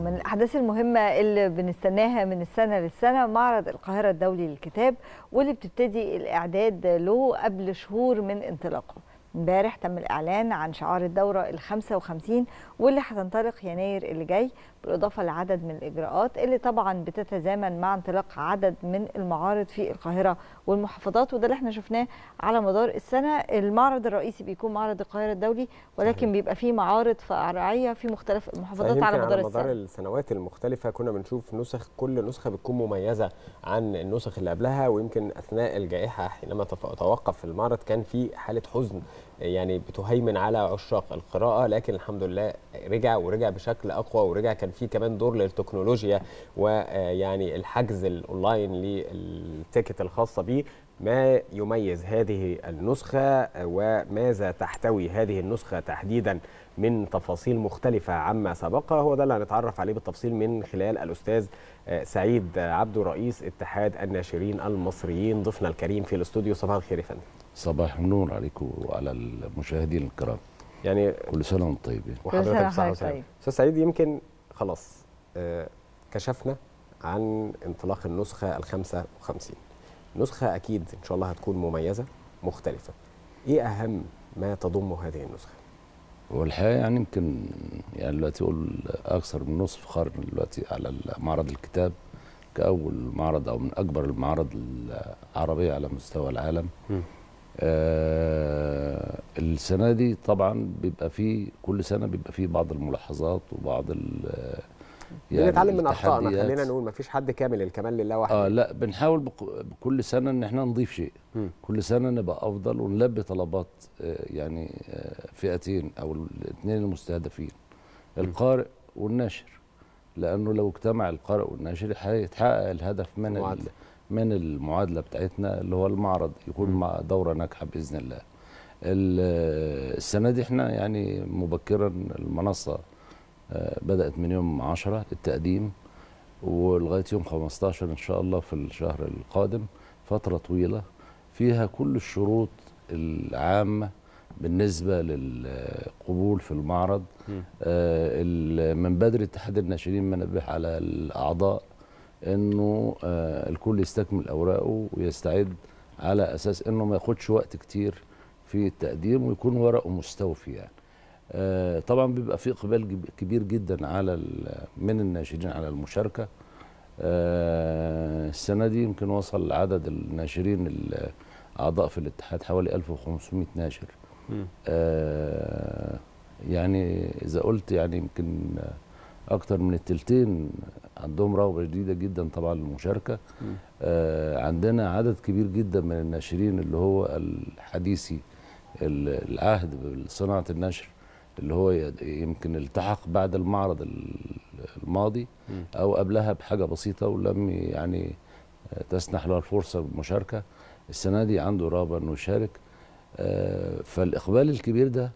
من الأحداث المهمة اللي بنستناها من السنة للسنة معرض القاهرة الدولي للكتاب واللي بتبتدي الإعداد له قبل شهور من انطلاقه امبارح تم الإعلان عن شعار الدورة ال 55 واللي هتنطلق يناير اللي جاي بالإضافة لعدد من الإجراءات اللي طبعا بتتزامن مع انطلاق عدد من المعارض في القاهرة والمحافظات وده اللي احنا شفناه على مدار السنة المعرض الرئيسي بيكون معرض القاهرة الدولي ولكن صحيح. بيبقى فيه معارض فرعية في مختلف المحافظات على مدار, على مدار السنة. السنوات المختلفة كنا بنشوف نسخ كل نسخة بتكون مميزة عن النسخ اللي قبلها ويمكن أثناء الجائحة حينما توقف المعرض كان في حالة حزن يعني بتهيمن على عشاق القراءه لكن الحمد لله رجع ورجع بشكل اقوى ورجع كان في كمان دور للتكنولوجيا ويعني الحجز الاونلاين للتيكت الخاصه بيه ما يميز هذه النسخة وماذا تحتوي هذه النسخة تحديدا من تفاصيل مختلفة عما سبق هو ده اللي هنتعرف عليه بالتفصيل من خلال الأستاذ آه، سعيد عبد رئيس اتحاد الناشرين المصريين ضيفنا الكريم في الاستوديو صباح الخير يا فندم صباح النور عليكم وعلى المشاهدين الكرام يعني كل سنه وانتم طيبين وحضرتك بصحه طيب. استاذ سعيد يمكن خلاص آه، كشفنا عن انطلاق النسخه ال 55 نسخه اكيد ان شاء الله هتكون مميزه مختلفه ايه اهم ما تضم هذه النسخه والحقيقه يعني يمكن يعني دلوقتي اقول اكثر من نصف قرن دلوقتي على معرض الكتاب كاول معرض او من اكبر المعارض العربيه على مستوى العالم م. آه السنه دي طبعا بيبقى فيه كل سنه بيبقى فيه بعض الملاحظات وبعض آه، يعني بنتعلم من اخطائنا خلينا نقول ما فيش حد كامل الكمال لله وحده اه لا بنحاول بكل سنه ان احنا نضيف شيء م. كل سنه نبقى افضل ونلبي طلبات آه، يعني آه، فئتين او الاثنين المستهدفين القارئ والناشر لانه لو اجتمع القارئ والناشر هيتحقق الهدف من من المعادله بتاعتنا اللي هو المعرض يكون مع دوره ناجحه باذن الله السنه دي احنا يعني مبكرا المنصه آه، بدات من يوم 10 التقديم ولغايه يوم 15 ان شاء الله في الشهر القادم فتره طويله فيها كل الشروط العامه بالنسبه للقبول في المعرض آه، من بدري اتحاد الناشئين منبه على الاعضاء انه آه، الكل يستكمل اوراقه ويستعد على اساس انه ما ياخدش وقت كتير في التقديم ويكون ورقه مستوفي يعني آه، طبعا بيبقى في اقبال كبير جدا على من الناشرين على المشاركه آه، السنه دي يمكن وصل عدد الناشرين الاعضاء في الاتحاد حوالي 1500 ناشر يعني اذا قلت يعني يمكن اكتر من التلتين عندهم رغبه شديده جدا طبعا للمشاركه آه عندنا عدد كبير جدا من الناشرين اللي هو الحديثي العهد بصناعه النشر اللي هو يمكن التحق بعد المعرض الماضي او قبلها بحاجه بسيطه ولم يعني آه، تسنح له الفرصه بالمشاركه السنه دي عنده رغبه انه يشارك آه فالاقبال الكبير ده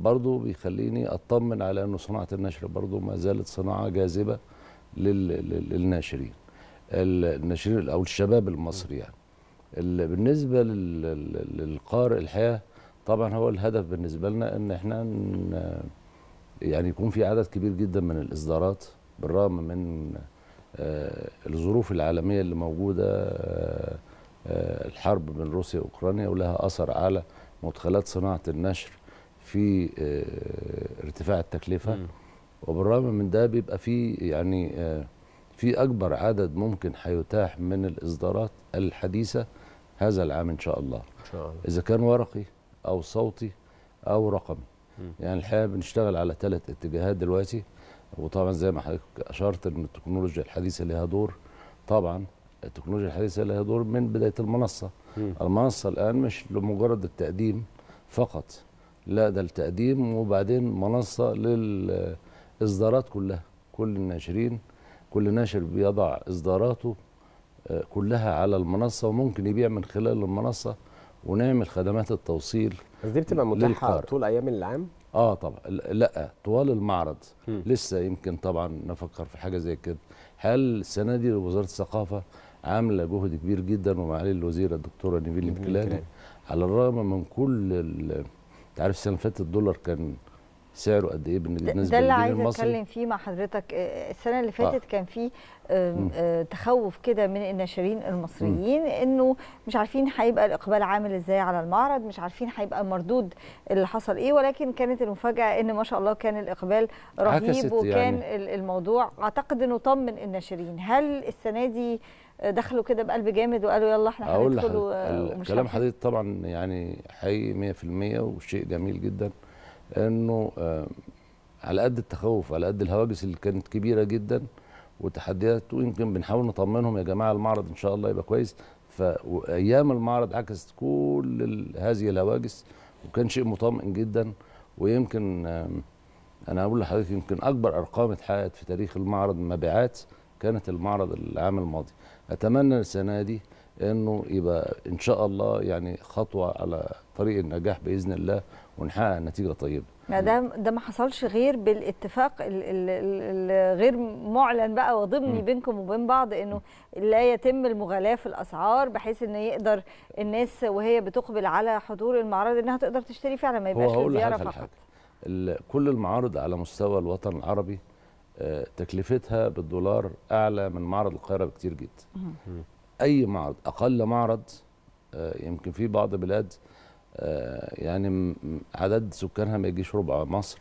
برضه بيخليني اطمن على انه صناعه النشر برضه ما زالت صناعه جاذبه للناشرين الناشرين او الشباب المصري يعني بالنسبه للقارئ الحياه طبعا هو الهدف بالنسبه لنا ان احنا يعني يكون في عدد كبير جدا من الاصدارات بالرغم من آه، الظروف العالميه اللي موجوده آه، آه، الحرب بين روسيا واوكرانيا ولها اثر على مدخلات صناعه النشر في آه، ارتفاع التكلفه وبالرغم من ده بيبقى في يعني آه، في اكبر عدد ممكن هيتاح من الاصدارات الحديثه هذا العام ان شاء الله ان شاء الله اذا كان ورقي او صوتي او رقمي يعني الحقيقه بنشتغل على ثلاث اتجاهات دلوقتي وطبعا زي ما حضرتك اشرت ان التكنولوجيا الحديثه لها دور طبعا التكنولوجيا الحديثه لها دور من بدايه المنصه المنصه الان مش لمجرد التقديم فقط لا ده التقديم وبعدين منصه للاصدارات كلها كل الناشرين كل ناشر بيضع اصداراته آه، كلها على المنصه وممكن يبيع من خلال المنصه ونعمل خدمات التوصيل بس دي بتبقى متاحه طول ايام العام اه طبعا لا طوال المعرض م. لسه يمكن طبعا نفكر في حاجه زي كده هل السنه دي وزاره الثقافه عامله جهد كبير جدا ومعالي الوزيره الدكتوره نبيل البكلاني على الرغم من كل انت عارف السنه اللي فاتت الدولار كان سعره قد ايه بالنسبه للمصري المصري ده اللي عايز اتكلم فيه مع حضرتك آه، السنه اللي فاتت آه. كان في آه، تخوف كده من الناشرين المصريين انه مش عارفين هيبقى الاقبال عامل ازاي على المعرض مش عارفين هيبقى المردود اللي حصل ايه ولكن كانت المفاجاه ان ما شاء الله كان الاقبال رهيب وكان يعني الموضوع اعتقد انه طمن الناشرين هل السنه دي دخلوا كده بقلب جامد وقالوا يلا احنا هندخل ومش كلام حضرتك طبعا يعني حقيقي 100% وشيء جميل جدا انه آه، على قد التخوف على قد الهواجس اللي كانت كبيره جدا وتحديات ويمكن بنحاول نطمنهم يا جماعه المعرض ان شاء الله يبقى كويس فايام المعرض عكست كل هذه الهواجس وكان شيء مطمئن جدا ويمكن انا اقول لحضرتك يمكن اكبر ارقام اتحققت في تاريخ المعرض مبيعات كانت المعرض العام الماضي اتمنى السنه دي انه يبقى ان شاء الله يعني خطوه على طريق النجاح باذن الله ونحقق نتيجه طيبه ما دام ده ما حصلش غير بالاتفاق الغير معلن بقى وضمني بينكم وبين بعض انه لا يتم المغالاه في الاسعار بحيث ان يقدر الناس وهي بتقبل على حضور المعرض انها تقدر تشتري فعلا ما يبقاش زياره فقط كل المعارض على مستوى الوطن العربي تكلفتها بالدولار اعلى من معرض القاهره بكتير جدا اي معرض اقل معرض آه، يمكن في بعض بلاد آه، يعني عدد سكانها ما يجيش ربع مصر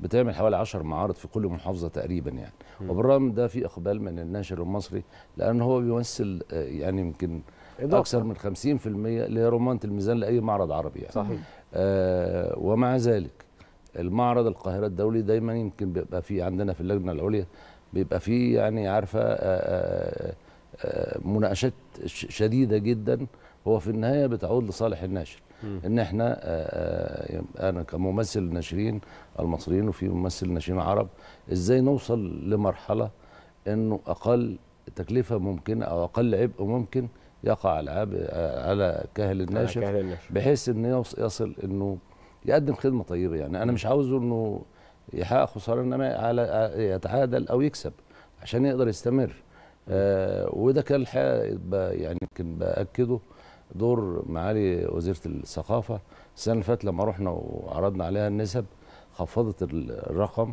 بتعمل حوالي 10 معارض في كل محافظه تقريبا يعني م. وبالرغم ده في اقبال من الناشر المصري لان هو بيمثل آه، يعني يمكن اكثر من 50% اللي هي رمانه الميزان لاي معرض عربي يعني صحيح آه ومع ذلك المعرض القاهره الدولي دايما يمكن بيبقى في عندنا في اللجنه العليا بيبقى في يعني عارفه آه، آه، آه، مناقشات شديده جدا هو في النهايه بتعود لصالح الناشر ان احنا انا كممثل الناشرين المصريين وفي ممثل ناشرين عرب ازاي نوصل لمرحله انه اقل تكلفه ممكنه او اقل عبء ممكن يقع على على كاهل الناشر بحيث انه يصل انه يقدم خدمه طيبه يعني انا مش عاوزه انه يحقق خساره انما على يتعادل او يكسب عشان يقدر يستمر آه وده كان الحقيقه يعني يمكن باكده دور معالي وزيره الثقافه السنه اللي فاتت لما رحنا وعرضنا عليها النسب خفضت الرقم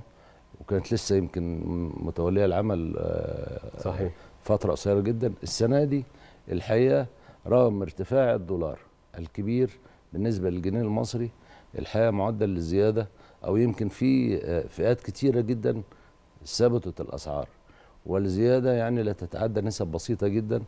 وكانت لسه يمكن متوليه العمل آه صحيح فتره قصيره جدا السنه دي الحقيقه رغم ارتفاع الدولار الكبير بالنسبه للجنيه المصري الحقيقه معدل للزياده او يمكن في آه، فئات كتيره جدا ثبتت الاسعار والزياده يعني لا تتعدى نسب بسيطه جدا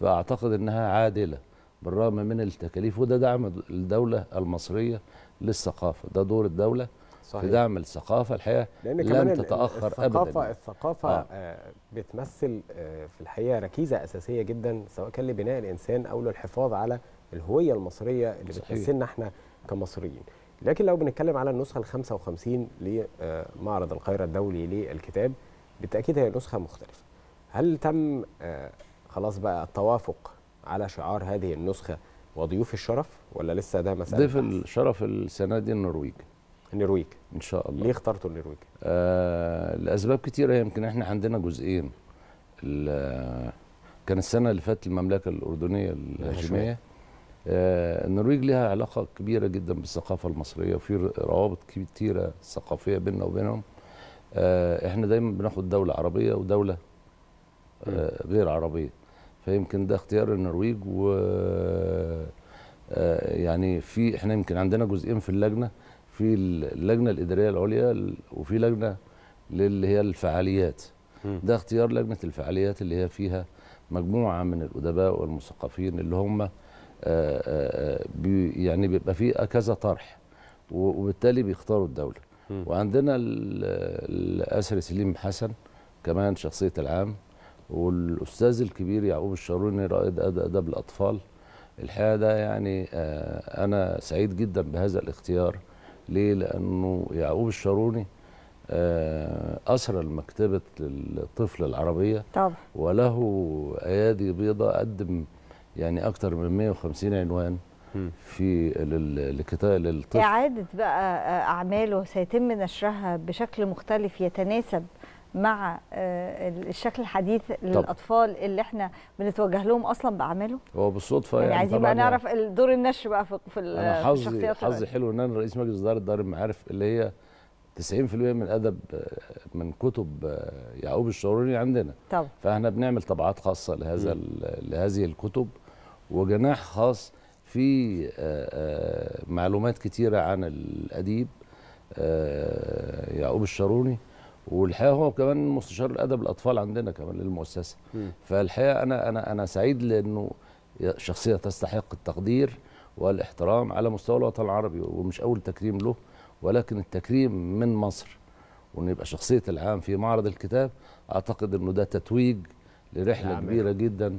فاعتقد انها عادله بالرغم من التكاليف وده دعم الدوله المصريه للثقافه ده دور الدوله صحيح. في دعم الثقافه الحقيقه لأن لن تتاخر الثقافة ابدا الثقافه الثقافه آه, آه، بتمثل آه، في الحقيقه ركيزه اساسيه جدا سواء كان لبناء الانسان او للحفاظ على الهويه المصريه اللي بتحسنا احنا كمصريين لكن لو بنتكلم على النسخة ال 55 لمعرض القاهرة الدولي للكتاب بالتأكيد هي نسخة مختلفة هل تم آه، خلاص بقى التوافق على شعار هذه النسخة وضيوف الشرف ولا لسه ده مسألة ضيف الشرف السنة دي النرويج النرويج ان شاء الله ليه اخترتوا النرويج؟ آه لاسباب كتيره يمكن احنا عندنا جزئين كان السنه اللي فاتت المملكه الاردنيه الهاشميه آه، النرويج لها علاقة كبيرة جدا بالثقافة المصرية وفي روابط كتيرة ثقافية بيننا وبينهم آه، احنا دايما بناخد دولة عربية ودولة آه، غير عربية فيمكن ده اختيار النرويج و يعني في احنا يمكن عندنا جزئين في اللجنة في اللجنة الإدارية العليا وفي لجنة اللي هي الفعاليات ده اختيار لجنة الفعاليات اللي هي فيها مجموعة من الأدباء والمثقفين اللي هم آه، آه، آه، يعني بيبقى في كذا طرح وبالتالي بيختاروا الدوله م. وعندنا الاسر سليم حسن كمان شخصيه العام والاستاذ الكبير يعقوب الشاروني رائد ادب الاطفال الحقيقه ده يعني انا سعيد جدا بهذا الاختيار ليه لانه يعقوب الشاروني أسرى المكتبه الطفل العربية طبعا. وله أيادي بيضاء قدم يعني اكثر من 150 عنوان في للكتاب للطفل اعاده بقى آه، اعماله سيتم نشرها بشكل مختلف يتناسب مع آه، الشكل الحديث للاطفال اللي احنا بنتوجه لهم اصلا باعماله هو بالصدفه يعني, يعني عايزين بقى يعني نعرف دور النشر بقى في في الشخصيات انا حظي حظي حلو ان انا رئيس مجلس اداره دار المعارف اللي هي 90% من ادب من كتب آه، يعقوب الشاروني عندنا طبعا. فاحنا بنعمل طبعات خاصه لهذا لهذه الكتب وجناح خاص في آه، آه، معلومات كثيره عن الاديب يعقوب الشاروني والحقيقه هو كمان مستشار الادب الاطفال عندنا كمان للمؤسسه فالحقيقه انا انا انا سعيد لانه شخصيه تستحق التقدير والاحترام على مستوى الوطن العربي ومش اول تكريم له ولكن التكريم من مصر وأن يبقى شخصية العام في معرض الكتاب أعتقد أنه ده تتويج لرحلة نعم. كبيرة جدا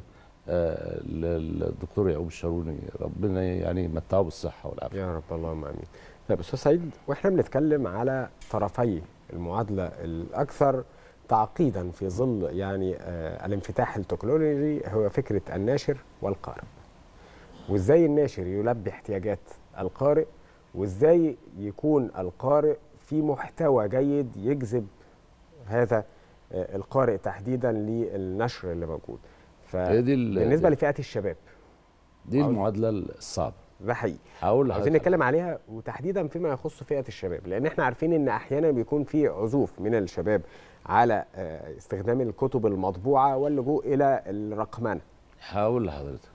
آه، للدكتور يعقوب الشاروني ربنا يعني يمتعه بالصحة والعافية يا رب اللهم آمين طيب أستاذ سعيد وإحنا بنتكلم على طرفي المعادلة الأكثر تعقيدا في ظل يعني آه الانفتاح التكنولوجي هو فكرة الناشر والقارئ وإزاي الناشر يلبي احتياجات القارئ وازاي يكون القارئ في محتوى جيد يجذب هذا آه، القارئ تحديدا للنشر اللي موجود بالنسبه لفئه الشباب دي المعادله الصعبه ده حقيقي عاوزين نتكلم عليها وتحديدا فيما يخص فئه الشباب لان احنا عارفين ان احيانا بيكون في عزوف من الشباب على آه، استخدام الكتب المطبوعه واللجوء الى الرقمنه هقول لحضرتك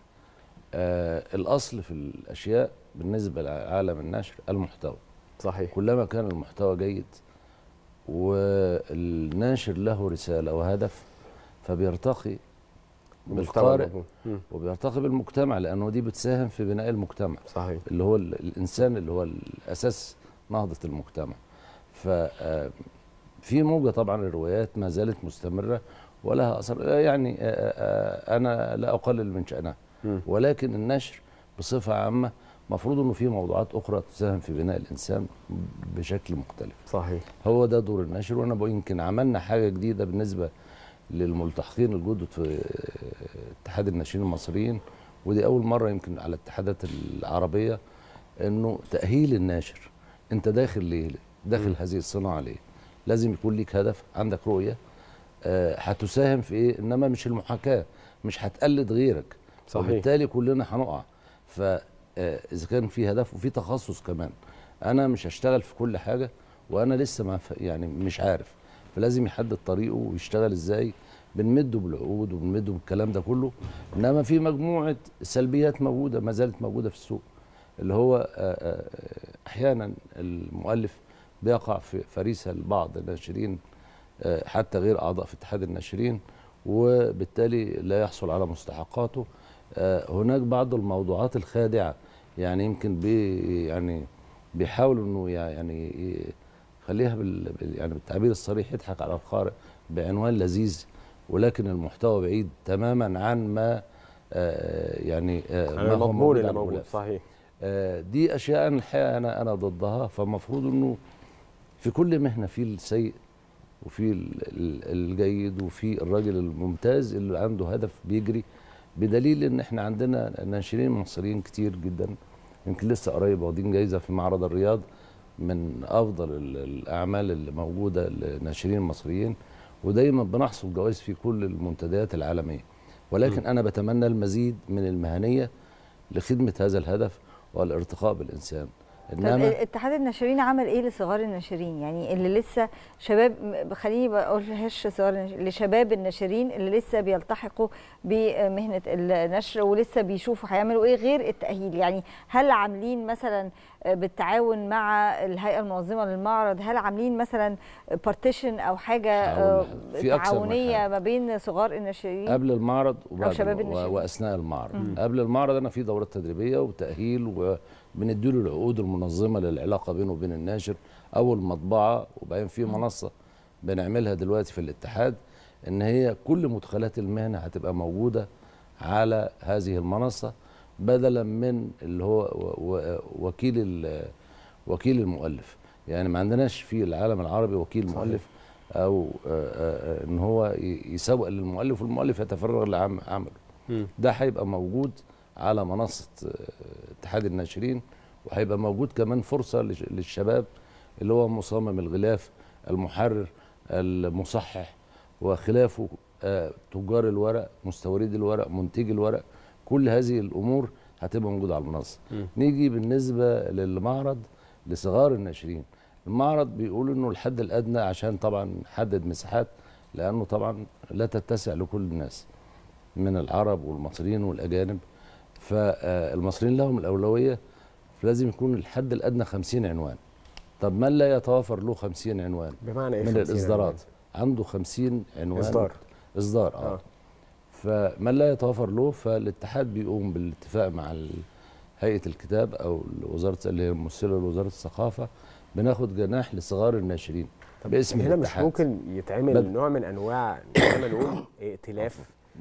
آه الاصل في الاشياء بالنسبه لعالم النشر المحتوى صحيح كلما كان المحتوى جيد والناشر له رساله وهدف فبيرتقي بالقارئ وبيرتقي بالمجتمع لانه دي بتساهم في بناء المجتمع صحيح اللي هو الانسان اللي هو الاساس نهضه المجتمع ف آه، في موجه طبعا الروايات ما زالت مستمره ولها اثر آه، يعني آه، انا لا اقلل من شانها ولكن النشر بصفه عامه مفروض انه في موضوعات اخرى تساهم في بناء الانسان بشكل مختلف صحيح هو ده دور النشر وانا يمكن عملنا حاجه جديده بالنسبه للملتحقين الجدد في اتحاد الناشرين المصريين ودي اول مره يمكن على الاتحادات العربيه انه تاهيل الناشر انت داخل ليه داخل م. هذه الصناعه ليه لازم يكون ليك هدف عندك رؤيه آه، هتساهم في ايه انما مش المحاكاه مش هتقلد غيرك صحيح وبالتالي كلنا هنقع ف اذا كان في هدف وفي تخصص كمان انا مش هشتغل في كل حاجه وانا لسه ما يعني مش عارف فلازم يحدد طريقه ويشتغل ازاي بنمده بالعقود وبنمده بالكلام ده كله انما في مجموعه سلبيات موجوده ما زالت موجوده في السوق اللي هو احيانا المؤلف بيقع في فريسه لبعض الناشرين حتى غير اعضاء في اتحاد الناشرين وبالتالي لا يحصل على مستحقاته هناك بعض الموضوعات الخادعه يعني يمكن بي يعني بيحاولوا انه يعني خليها بال يعني بالتعبير الصريح يضحك على القارئ بعنوان لذيذ ولكن المحتوى بعيد تماما عن ما آه، يعني عن آه، ما هو المضمون اللي موجود صحيح آه، دي اشياء انا الحقيقه انا انا ضدها فالمفروض انه في كل مهنه في السيء وفي الجيد وفي الراجل الممتاز اللي عنده هدف بيجري بدليل ان احنا عندنا ناشرين مصريين كتير جدا يمكن لسه قريب واخدين جايزه في معرض الرياض من افضل الاعمال اللي موجوده للناشرين المصريين ودايما بنحصل جوائز في كل المنتديات العالميه ولكن م. انا بتمنى المزيد من المهنيه لخدمه هذا الهدف والارتقاء بالانسان انما اتحاد الناشرين عمل ايه لصغار الناشرين يعني اللي لسه شباب خليني بقول هش صغار لشباب الناشرين اللي لسه بيلتحقوا بمهنه النشر ولسه بيشوفوا هيعملوا ايه غير التاهيل يعني هل عاملين مثلا بالتعاون مع الهيئه المنظمه للمعرض هل عاملين مثلا بارتيشن او حاجه آه، في تعاونيه ما بين صغار الناشرين قبل المعرض وبعد أو شباب واثناء المعرض مم. قبل المعرض انا في دورات تدريبيه وتاهيل و بنديله العقود المنظمه للعلاقه بينه وبين الناشر او المطبعه وبعدين في منصه بنعملها دلوقتي في الاتحاد ان هي كل مدخلات المهنه هتبقى موجوده على هذه المنصه بدلا من اللي هو وكيل وكيل المؤلف يعني ما عندناش في العالم العربي وكيل صحيح. مؤلف او آه، آه، ان هو يسوق للمؤلف والمؤلف يتفرغ لعمله ده هيبقى موجود على منصه آه، اتحاد الناشرين وهيبقى موجود كمان فرصه للشباب اللي هو مصمم الغلاف المحرر المصحح وخلافه آه، تجار الورق مستورد الورق منتجي الورق كل هذه الامور هتبقى موجوده على المنصه نيجي بالنسبه للمعرض لصغار الناشرين المعرض بيقول انه الحد الادنى عشان طبعا حدد مساحات لانه طبعا لا تتسع لكل الناس من العرب والمصريين والاجانب فالمصريين لهم الاولويه فلازم يكون الحد الادنى 50 عنوان طب من لا يتوافر له 50 عنوان بمعنى ايه من الاصدارات عنوان. عنده 50 عنوان اصدار اصدار اه, آه. فمن لا يتوافر له فالاتحاد بيقوم بالاتفاق مع هيئه الكتاب او وزاره اللي هي ممثله لوزاره الثقافه بناخد جناح لصغار الناشرين طب باسم هنا الاتحاد. مش ممكن يتعمل نوع من انواع زي ما نقول ائتلاف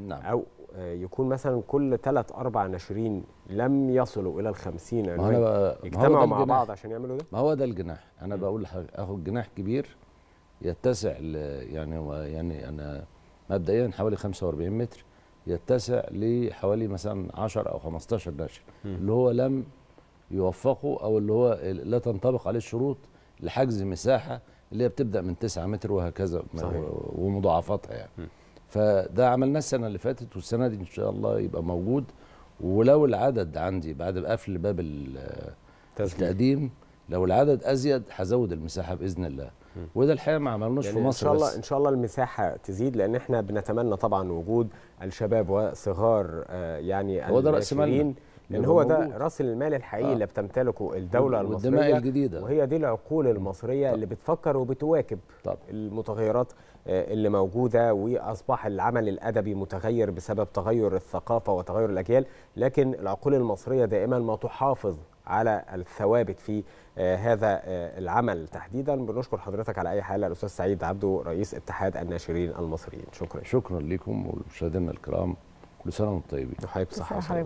نعم. او آه، يكون مثلا كل ثلاث اربع ناشرين لم يصلوا الى ال 50 عنوان بقى... اجتمعوا مع بعض عشان يعملوا ده؟ ما هو ده الجناح، انا بقول لحضرتك اخد جناح كبير يتسع ل... يعني يعني انا مبدئيا حوالي 45 متر يتسع لحوالي مثلا 10 او 15 ناشر اللي هو لم يوفقوا او اللي هو لا تنطبق عليه الشروط لحجز مساحه اللي هي بتبدا من 9 متر وهكذا صحيح. ومضاعفاتها يعني. م. فده عملناه السنه اللي فاتت والسنه دي ان شاء الله يبقى موجود ولو العدد عندي بعد قفل باب التقديم لو العدد ازيد هزود المساحه باذن الله وده الحقيقه ما عملناش يعني في مصر ان شاء الله بس. ان شاء الله المساحه تزيد لان احنا بنتمنى طبعا وجود الشباب وصغار آه، يعني هو ده راس مالنا لان هو ده راس المال الحقيقي آه. اللي بتمتلكه الدوله المصريه الجديده وهي دي العقول المصريه طب. اللي بتفكر وبتواكب طب. المتغيرات آه، اللي موجوده واصبح العمل الادبي متغير بسبب تغير الثقافه وتغير الاجيال لكن العقول المصريه دائما ما تحافظ على الثوابت في آه، هذا آه، العمل تحديدا بنشكر حضرتك على اي حال الاستاذ سعيد عبده رئيس اتحاد الناشرين المصريين شكرا شكرا لكم ومشاهدينا الكرام كل سنه وانتم طيبين وحياكم صحه